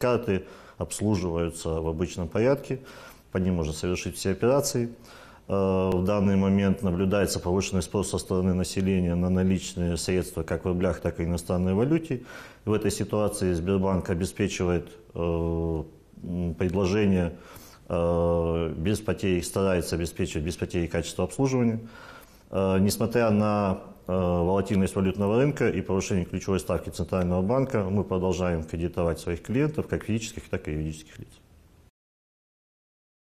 Карты обслуживаются в обычном порядке, по ним можно совершить все операции. Э, в данный момент наблюдается повышенный спрос со стороны населения на наличные средства как в рублях, так и иностранной валюте. В этой ситуации Сбербанк обеспечивает э, предложение э, без потерь, старается обеспечивать без потерь качество обслуживания. Э, несмотря на э, волатильность валютного рынка и повышение ключевой ставки Центрального банка, мы продолжаем кредитовать своих клиентов, как физических, так и юридических лиц.